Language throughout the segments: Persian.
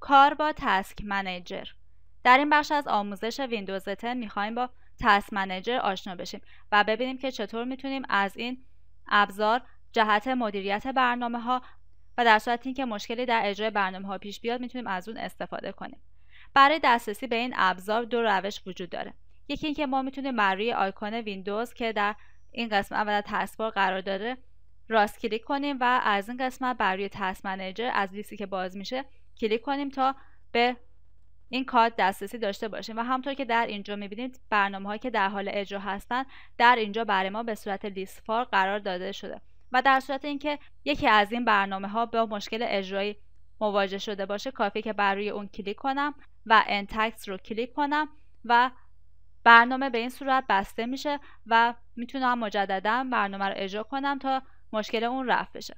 کار با تسک منیجر در این بخش از آموزش ویندوز 10 میخوایم با تسک منیجر آشنا بشیم و ببینیم که چطور میتونیم از این ابزار جهت مدیریت برنامه ها و در صورت اینکه مشکلی در اجرای برنامه ها پیش بیاد میتونیم از اون استفاده کنیم برای دسترسی به این ابزار دو روش وجود داره یکی اینکه ما میتونیم بر روی آیکون ویندوز که در این قسمت اول در قرار داره راست کلیک کنیم و از این قسمت بر روی تسک منیجر از لیستی که باز میشه کلیک کنیم تا به این کارت دسترسی داشته باشیم و همطور که در اینجا میبینید برنامه هایی که در حال اجرا هستند در اینجا برای ما به صورت لیست فار قرار داده شده و در صورت اینکه یکی از این برنامه ها با مشکل اجرایی مواجه شده باشه کافی که بر روی اون کلیک کنم و انتکس رو کلیک کنم و برنامه به این صورت بسته میشه و میتونم مجددا برنامه رو اجرا کنم تا مشکل اون رفع بشه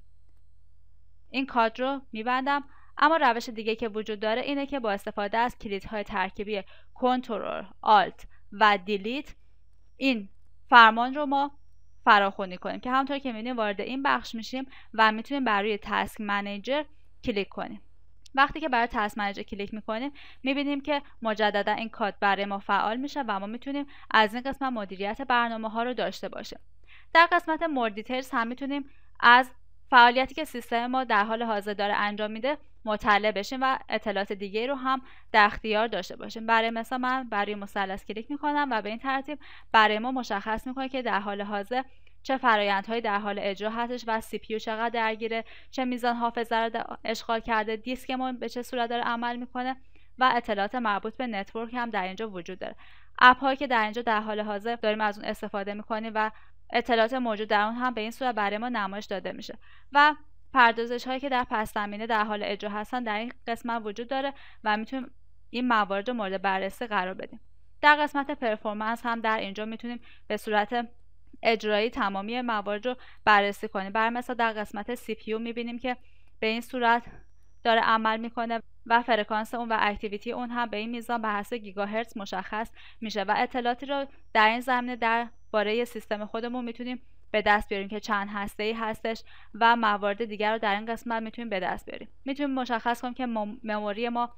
این کادر رو میبندم اما روش دیگه که وجود داره اینه که با استفاده از کلیدهای ترکیبی کنترل آلت و دیلیت این فرمان رو ما فراخونی کنیم که همطور که میبینیم وارد این بخش میشیم و میتونیم برای روی تسک منیجر کلیک کنیم وقتی که برای تسک منیجر کلیک میکنیم میبینیم که مجددا این کاد برای ما فعال میشه و ما میتونیم از این قسمت مدیریت برنامه ها رو داشته باشیم در قسمت مور هم میتونیم از فعالیتی که سیستم ما در حال حاضر داره انجام میده مطلع بشیم و اطلاعات دیگه رو هم در اختیار داشته باشیم برای مثلا من برای مثلث کلیک میکنم و به این ترتیب برای ما مشخص میکنه که در حال حاضر چه فرایندهایی در حال اجرا هستش و سی پیو چقدر درگیره چه میزان حافظه رو اشغال کرده دیسک ما به چه صورت داره عمل میکنه و اطلاعات مربوط به نتورک هم در اینجا وجود داره اپ هایی که در اینجا در حال حاضر داریم از اون استفاده میکنیم و اطلاعات موجود در اون هم به این صورت برای ما نمایش داده میشه و پردازش هایی که در پس زمینه در حال اجرا هستن در این قسمت وجود داره و میتونیم این موارد رو مورد بررسی قرار بدیم در قسمت پرفورمنس هم در اینجا میتونیم به صورت اجرایی تمامی موارد رو بررسی کنیم بر مثلا در قسمت سی پی میبینیم که به این صورت داره عمل میکنه و فرکانس اون و اکتیویتی اون هم به این میزان به حسب گیگاهرتز مشخص میشه و اطلاعاتی رو در این زمینه در سیستم خودمون میتونیم به دست بیاریم که چند هسته ای هستش و موارد دیگر رو در این قسمت میتونیم به دست بیاریم میتونیم مشخص کنیم که مموری ما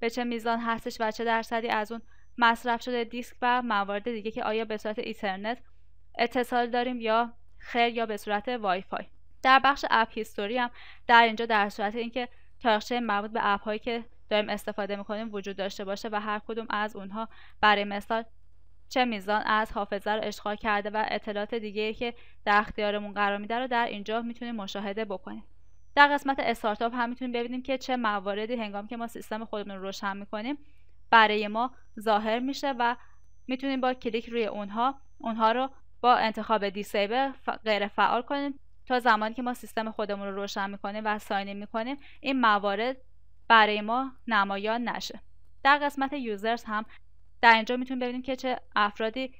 به چه میزان هستش و چه درصدی از اون مصرف شده دیسک و موارد دیگه که آیا به صورت اینترنت اتصال داریم یا خیر یا به صورت وای فای در بخش اپ هیستوری هم در اینجا در صورت اینکه تاریخچه مربوط به اپ هایی که داریم استفاده میکنیم وجود داشته باشه و هر کدوم از اونها برای مثال چه میزان از حافظه رو اشغال کرده و اطلاعات دیگه که در اختیارمون قرار میده رو در اینجا میتونیم مشاهده بکنیم در قسمت استارتاپ هم میتونیم ببینیم که چه مواردی هنگام که ما سیستم خودمون رو روشن میکنیم برای ما ظاهر میشه و میتونیم با کلیک روی اونها اونها رو با انتخاب دیسیبل غیر فعال کنیم تا زمانی که ما سیستم خودمون رو روشن میکنیم و ساین میکنیم این موارد برای ما نمایان نشه در قسمت یوزرز هم در اینجا میتونیم ببینیم که چه افرادی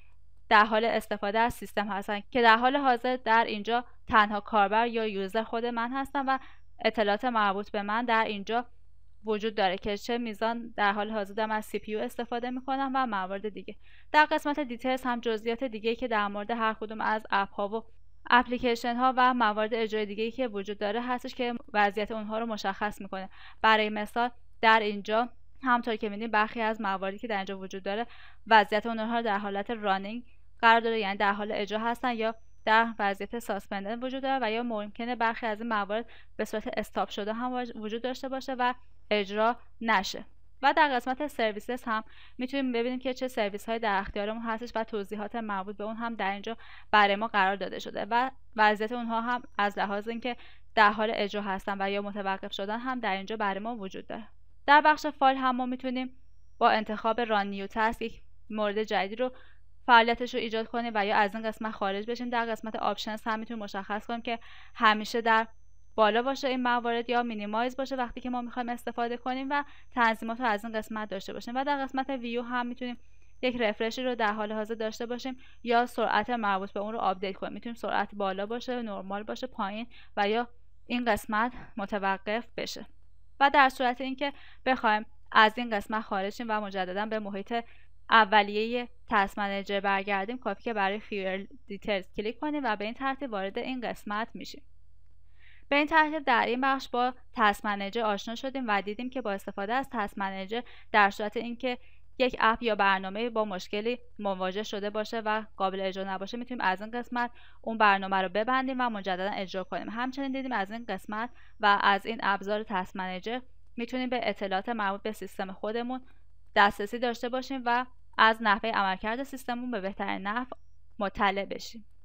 در حال استفاده از سیستم هستن که در حال حاضر در اینجا تنها کاربر یا یوزر خود من هستم و اطلاعات مربوط به من در اینجا وجود داره که چه میزان در حال حاضر دارم از CPU استفاده میکنم و موارد دیگه در قسمت دیتیلز هم جزئیات دیگه که در مورد هر کدوم از اپ ها و اپلیکیشن ها و موارد اجرای دیگه که وجود داره هستش که وضعیت اونها رو مشخص میکنه برای مثال در اینجا همطور که میدین برخی از مواردی که در اینجا وجود داره وضعیت اونها در حالت رانینگ قرار داره یعنی در حال اجرا هستن یا در وضعیت ساسپندن وجود داره و یا ممکنه برخی از این موارد به صورت استاپ شده هم وجود داشته باشه و اجرا نشه و در قسمت سرویسز هم میتونیم ببینیم که چه سرویس های در اختیارمون هستش و توضیحات مربوط به اون هم در اینجا برای ما قرار داده شده و وضعیت اونها هم از لحاظ اینکه در حال اجرا هستن و یا متوقف شدن هم در اینجا برای ما وجود داره در بخش فایل هم ما میتونیم با انتخاب ران نیو تسک یک مورد جدید رو فعالیتش رو ایجاد کنیم و یا از این قسمت خارج بشیم در قسمت آپشنز هم میتونیم مشخص کنیم که همیشه در بالا باشه این موارد یا مینیمایز باشه وقتی که ما میخوایم استفاده کنیم و تنظیمات رو از این قسمت داشته باشیم و در قسمت ویو هم میتونیم یک رفرشی رو در حال حاضر داشته باشیم یا سرعت مربوط به اون رو آپدیت کنیم میتونیم سرعت بالا باشه نرمال باشه پایین و یا این قسمت متوقف بشه و در صورت اینکه بخوایم از این قسمت خارج شیم و مجددا به محیط اولیه تست منیجر برگردیم کافی که برای فیور دیتیلز کلیک کنیم و به این ترتیب وارد این قسمت میشیم به این ترتیب در این بخش با تست منیجر آشنا شدیم و دیدیم که با استفاده از تست منیجر در صورت اینکه یک اپ یا برنامه با مشکلی مواجه شده باشه و قابل اجرا نباشه میتونیم از این قسمت اون برنامه رو ببندیم و مجددا اجرا کنیم همچنین دیدیم از این قسمت و از این ابزار تست منیجر میتونیم به اطلاعات مربوط به سیستم خودمون دسترسی داشته باشیم و از نحوه عملکرد سیستممون به بهترین نحو مطلع بشیم